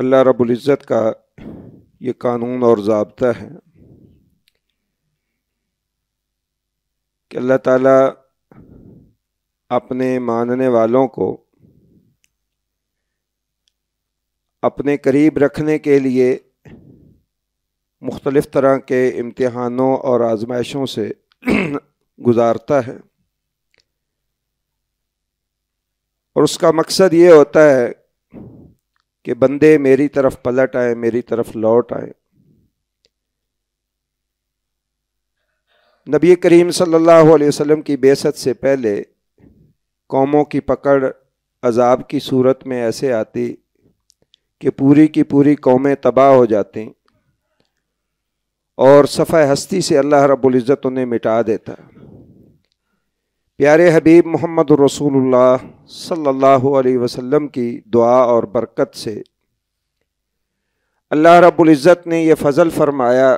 अल्लाह रबुल्ज़त का ये कानून और ज़बता है कि अल्लाह ताला अपने मानने वालों को अपने करीब रखने के लिए मुख्तलिफ़ तरह के इम्तहानों और आजमाइशों से गुज़ारता है और उसका मकसद ये होता है कि बंदे मेरी तरफ पलट आए मेरी तरफ लौट आए नबी करीम सल्लल्लाहु अलैहि वसल्लम की बेसत से पहले कौमों की पकड़ अजाब की सूरत में ऐसे आती कि पूरी की पूरी कौमें तबाह हो जाती और सफ़ा हस्ती से अल्लाह इज़्ज़त उन्हें मिटा देता प्यारे हबीब मोहम्मद रसूलुल्लाह सल्लल्लाहु अलैहि वसल्लम की दुआ और बरकत से अल्लाह रब्बुल इज़्ज़त ने यह फ़ज़ल फ़रमाया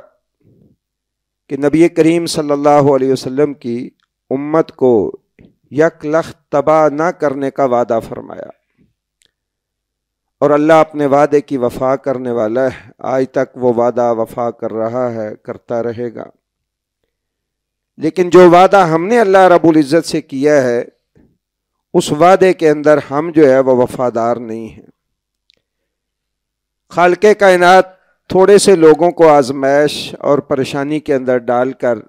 कि नबी करीम सल्लल्लाहु अलैहि वसल्लम की उम्मत को यक लख तबाह ना करने का वादा फ़रमाया और अल्लाह अपने वादे की वफा करने वाला है आज तक वो वादा वफा कर रहा है करता रहेगा लेकिन जो वादा हमने अल्लाह रबुल इज़्ज़त से किया है उस वादे के अंदर हम जो है वह वफादार नहीं हैं खाल के कायनात थोड़े से लोगों को आजमाइश और परेशानी के अंदर डालकर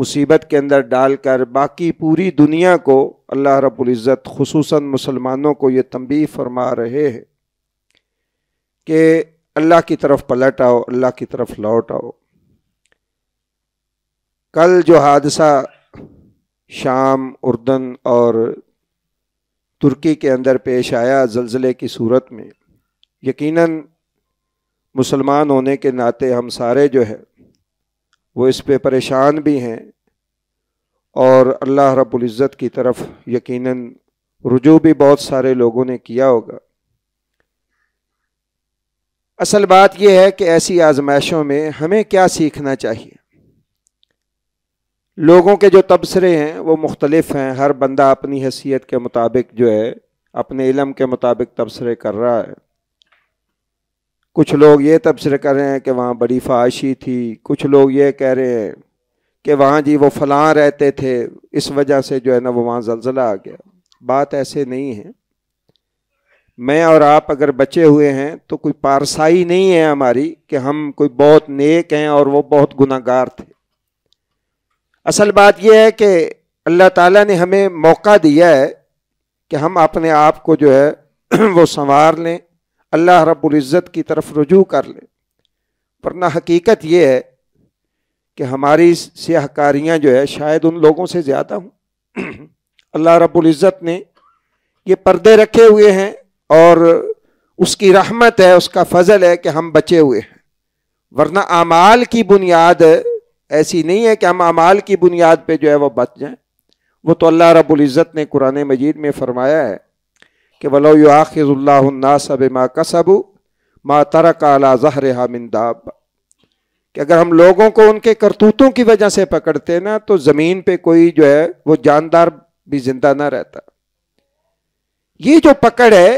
मुसीबत के अंदर डालकर बाकी पूरी दुनिया को अल्लाह रब्बुल इज़्ज़त खसूस मुसलमानों को ये तंबी फरमा रहे हैं कि अल्लाह की तरफ पलट आओ अल्लाह की तरफ लौट आओ कल जो हादसा शाम उर्दन और तुर्की के अंदर पेश आया जलजिले की सूरत में यकीनन मुसलमान होने के नाते हम सारे जो है वो इस पे परेशान भी हैं और अल्लाह इज़्ज़त की तरफ यकीनन रुजू भी बहुत सारे लोगों ने किया होगा असल बात यह है कि ऐसी आजमाइशों में हमें क्या सीखना चाहिए लोगों के जो तबसरे हैं वो मुख्तलिफ हैं हर बंदा अपनी हैसियत के मुताबिक जो है अपने इलम के मुताबिक तबसरे कर रहा है कुछ लोग ये तबसरे कर रहे हैं कि वहाँ बड़ी फाशी थी कुछ लोग ये कह रहे हैं कि वहाँ जी वो फलां रहते थे इस वजह से जो है ना वो वहाँ जलजिला आ गया बात ऐसे नहीं है मैं और आप अगर बचे हुए हैं तो कोई पारसाई नहीं है हमारी कि हम कोई बहुत नेक हैं और वो बहुत गुनागार थे असल बात यह है कि अल्लाह ताला ने हमें मौका दिया है कि हम अपने आप को जो है वो संवार लें अल्लाह इज़्ज़त की तरफ रजू कर लें वरना हकीकत ये है कि हमारी स्याहकारियाँ जो है शायद उन लोगों से ज़्यादा हूँ अल्लाह इज़्ज़त ने ये पर्दे रखे हुए हैं और उसकी रहमत है उसका फजल है कि हम बचे हुए हैं वरना आमाल की बुनियाद ऐसी नहीं है कि हम अमाल की बुनियाद पर जो है वह बच जाए वो तो अल्लाह रबुल्ज़त ने कुरान मजीद में फ़रमाया है कि वलो आखिरल्लासब माँ कसबू माँ तरक आला ज़हर हामिंदाब कि अगर हम लोगों को उनके करतूतों की वजह से पकड़ते ना तो ज़मीन पर कोई जो है वह जानदार भी जिंदा ना रहता ये जो पकड़ है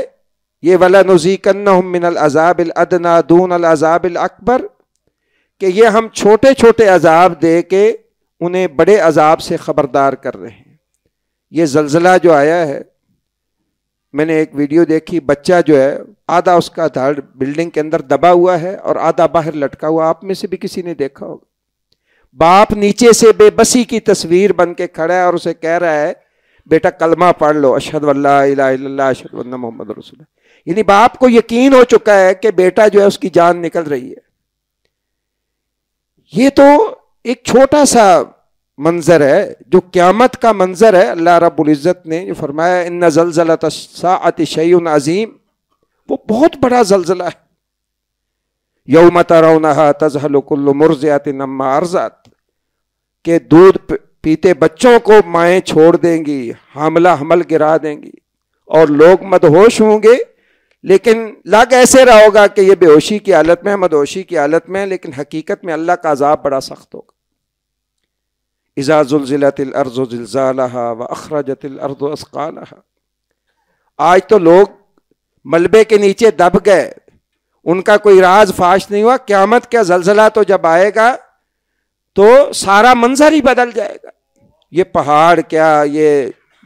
ये वला नज़ीकन्ना मिनल अजाबिल अदना दून अजाबिल अकबर कि ये हम छोटे छोटे अजाब दे के उन्हें बड़े अजाब से ख़बरदार कर रहे हैं ये जलजिला जो आया है मैंने एक वीडियो देखी बच्चा जो है आधा उसका धड़ बिल्डिंग के अंदर दबा हुआ है और आधा बाहर लटका हुआ आप में से भी किसी ने देखा होगा बाप नीचे से बेबसी की तस्वीर बन के खड़ा है और उसे कह रहा है बेटा कलमा पढ़ लो अशद अशद मोहम्मद रसूल यानी बाप को यकीन हो चुका है कि बेटा जो है उसकी जान निकल रही है ये तो एक छोटा सा मंजर है जो क्यामत का मंजर है अल्लाह रबुल्ज़त ने जो फरमाया इन जलजला तसात शैन अजीम वो बहुत बड़ा जलजला है यौम तरौनहा तजहलकुल्ल मुरजियात नम्मा अर्जात के दूध पीते बच्चों को माएँ छोड़ देंगी हमला हमल गिरा देंगी और लोग मदहोश होंगे लेकिन लग ऐसे रहा होगा कि ये बेहोशी की हालत में मदहोशी की हालत में लेकिन हकीकत में अल्लाह का अजाब बड़ा सख्त होगा इज़ा जुलजिलतिलर्जुलजाला व अखरजतिलर्जुअस्काला आज तो लोग मलबे के नीचे दब गए उनका कोई राज फाश नहीं हुआ क्यामत का जलजला तो जब आएगा तो सारा मंजर ही बदल जाएगा ये पहाड़ क्या ये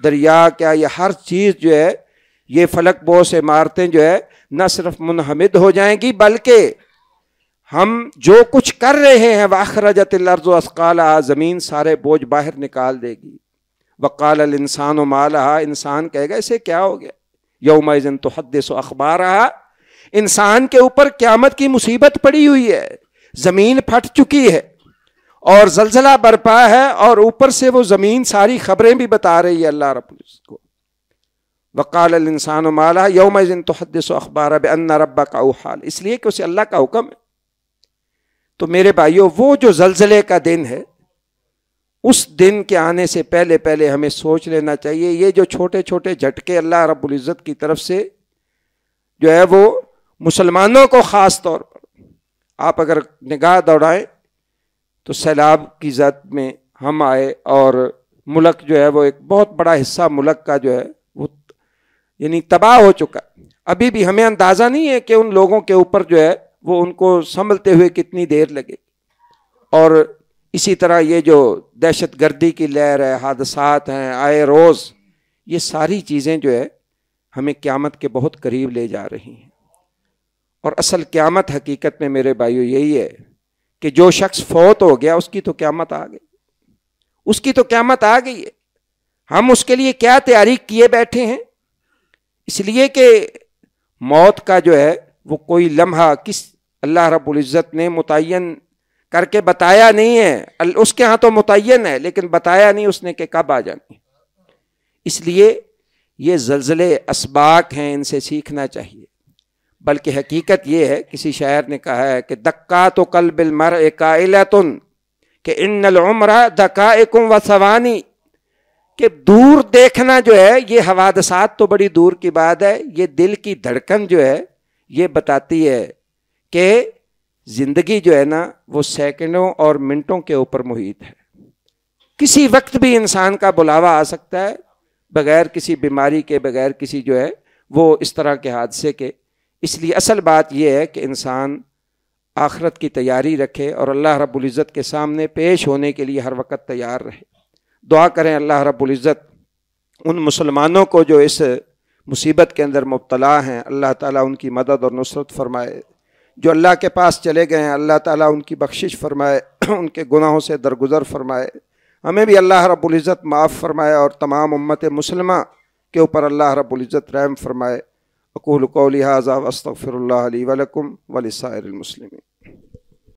दरिया क्या ये हर चीज़ जो है ये फलक बोस इमारतें जो है न सिर्फ मुनहमद हो जाएंगी बल्कि हम जो कुछ कर रहे हैं वाखरजत लर्जो असकाल ज़मीन सारे बोझ बाहर निकाल देगी वकाल इंसान रहा इंसान कहेगा इसे क्या हो गया जन तो हदस अखबार रहा इंसान के ऊपर क्यामत की मुसीबत पड़ी हुई है ज़मीन फट चुकी है और जलजला बरपा है और ऊपर से वो ज़मीन सारी खबरें भी बता रही है अल्लाह रब को वक़ाल इंसान माला यौम जिन तो हदस अखबार अन्ना रबा का उहाल इसलिए कि उसे अल्लाह का हुक्म है तो मेरे भाइयों वो जो जलजले का दिन है उस दिन के आने से पहले पहले हमें सोच लेना चाहिए ये जो छोटे छोटे झटके अल्लाह रब्ज़त की तरफ से जो है वो मुसलमानों को ख़ास तौर पर आप अगर निगाह दौड़ाएं तो सैलाब की ज़द में हम आए और मुल्क जो है वो एक बहुत बड़ा हिस्सा मुल्क का जो है यानी तबाह हो चुका अभी भी हमें अंदाज़ा नहीं है कि उन लोगों के ऊपर जो है वो उनको संभलते हुए कितनी देर लगे और इसी तरह ये जो दहशत गर्दी की लहर है हादसात हैं आए रोज़ ये सारी चीज़ें जो है हमें क़्यामत के बहुत करीब ले जा रही हैं और असल क़्यामत हकीकत में मेरे भाइयों यही है कि जो शख्स फौत हो गया उसकी तो क़्यामत आ गई उसकी तो क़्यामत आ गई है हम उसके लिए क्या तैयारी किए बैठे हैं इसलिए कि मौत का जो है वो कोई लम्हा किस अल्लाह रबुल्ज़त ने मुतन करके बताया नहीं है उसके यहाँ तो मुतन है लेकिन बताया नहीं उसने कि कब आ जानी इसलिए ये जलजले इसबाक हैं इनसे सीखना चाहिए बल्कि हकीकत यह है किसी शायर ने कहा है कि दक्का तो कल बिल मर एक कि इन उम्र दका एक वसवानी कि दूर देखना जो है ये हवादसात तो बड़ी दूर की बात है ये दिल की धड़कन जो है ये बताती है कि ज़िंदगी जो है ना वो सेकंडों और मिनटों के ऊपर मुहित है किसी वक्त भी इंसान का बुलावा आ सकता है बगैर किसी बीमारी के बगैर किसी जो है वो इस तरह के हादसे के इसलिए असल बात यह है कि इंसान आखरत की तैयारी रखे और अल्लाह रब्बुल इज़्ज़त के सामने पेश होने के लिए हर वक्त तैयार रहे दुआ करें अल्लाह रब्ज़त उन मुसलमानों को जो इस मुसीबत के अंदर मुबतला हैं अल्लाह ताला उनकी मदद और नुसरत फरमाए जो अल्लाह के पास चले गए हैं अल्लाह ताला उनकी बख्शिश फरमाए उनके गुनाहों से दरगुजर फरमाए हमें भी अल्लाह रब्ज़त माफ़ फरमाए और तमाम उम्मत मुसलमा के ऊपर अल्लाह रब्ज़त रैम फरमाए अकूल कौलिहाज़ा वस्तफ़िर वलकम वलिसायरमसलिम